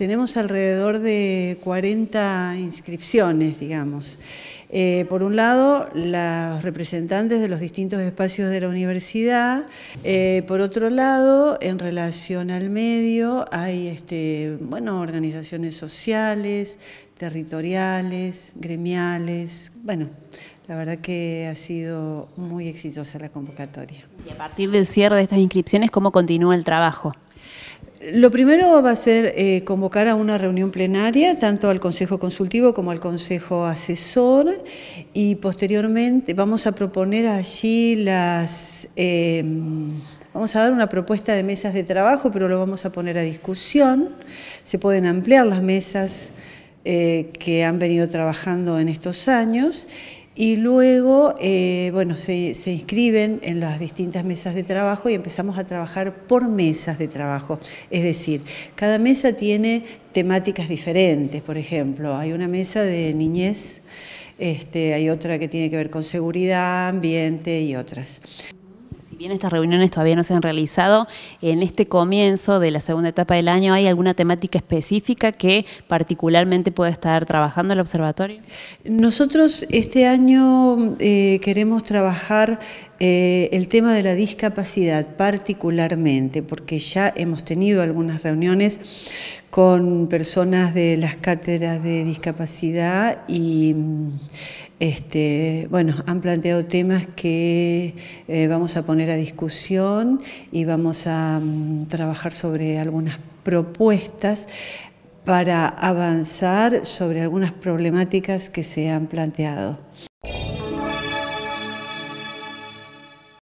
Tenemos alrededor de 40 inscripciones, digamos. Eh, por un lado, los representantes de los distintos espacios de la universidad. Eh, por otro lado, en relación al medio, hay este, bueno, organizaciones sociales, territoriales, gremiales. Bueno, la verdad que ha sido muy exitosa la convocatoria. Y a partir del cierre de estas inscripciones, ¿cómo continúa el trabajo? Lo primero va a ser eh, convocar a una reunión plenaria, tanto al Consejo Consultivo como al Consejo Asesor, y posteriormente vamos a proponer allí las... Eh, vamos a dar una propuesta de mesas de trabajo, pero lo vamos a poner a discusión. Se pueden ampliar las mesas eh, que han venido trabajando en estos años y luego, eh, bueno, se, inscriben en las distintas mesas de trabajo y empezamos a trabajar por mesas de trabajo. Es decir, cada mesa tiene temáticas diferentes, por ejemplo, hay una mesa de niñez, este, hay otra que tiene que ver con seguridad, ambiente y otras bien estas reuniones todavía no se han realizado, en este comienzo de la segunda etapa del año, ¿hay alguna temática específica que particularmente pueda estar trabajando el observatorio? Nosotros este año eh, queremos trabajar eh, el tema de la discapacidad particularmente, porque ya hemos tenido algunas reuniones con personas de las cátedras de discapacidad y este, bueno, han planteado temas que eh, vamos a poner discusión y vamos a mm, trabajar sobre algunas propuestas para avanzar sobre algunas problemáticas que se han planteado.